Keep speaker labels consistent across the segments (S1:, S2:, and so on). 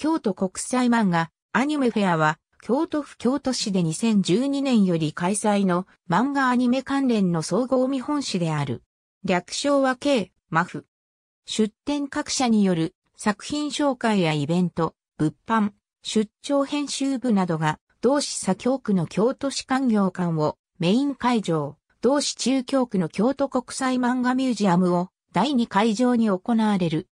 S1: 京都国際漫画アニメフェアは京都府京都市で2012年より開催の漫画アニメ関連の総合見本市である。略称は K、マフ。出展各社による作品紹介やイベント、物販、出張編集部などが同市左京区の京都市官業館をメイン会場、同市中京区の京都国際漫画ミュージアムを第2会場に行われる。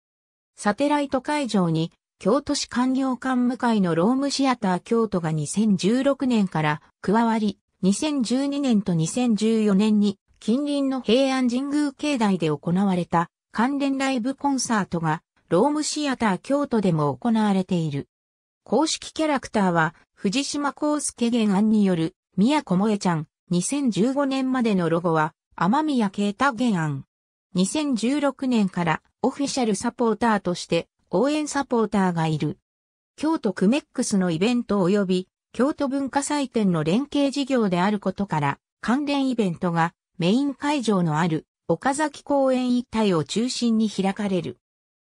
S1: サテライト会場に京都市官僚官務会のロームシアター京都が2016年から加わり、2012年と2014年に近隣の平安神宮境内で行われた関連ライブコンサートがロームシアター京都でも行われている。公式キャラクターは藤島康介原案による宮子萌ちゃん2015年までのロゴは天宮慶太原案。2016年からオフィシャルサポーターとして応援サポーターがいる。京都クメックスのイベント及び京都文化祭典の連携事業であることから関連イベントがメイン会場のある岡崎公園一帯を中心に開かれる。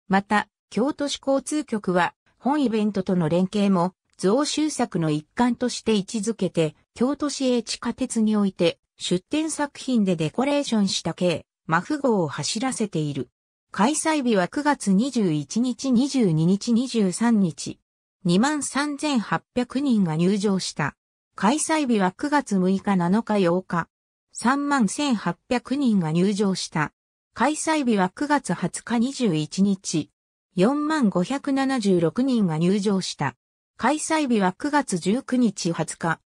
S1: また、京都市交通局は本イベントとの連携も増収作の一環として位置づけて京都市営地下鉄において出展作品でデコレーションした系マフ号を走らせている。開催日は9月21日、22日、23日。23,800人が入場した。開催日は9月6日、7日、8日。31,800人が入場した。開催日は9月20日、21日。45,76人が入場した。開催日は9月19日、20日。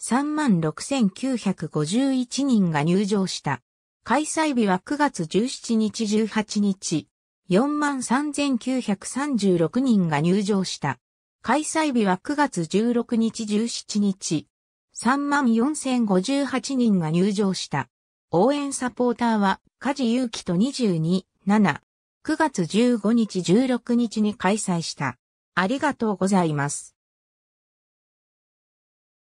S1: 36,951人が入場した。開催日は9月17日18日、43,936人が入場した。開催日は9月16日17日、34,058人が入場した。応援サポーターは、梶裕貴と22、7、9月15日16日に開催した。ありがとうございます。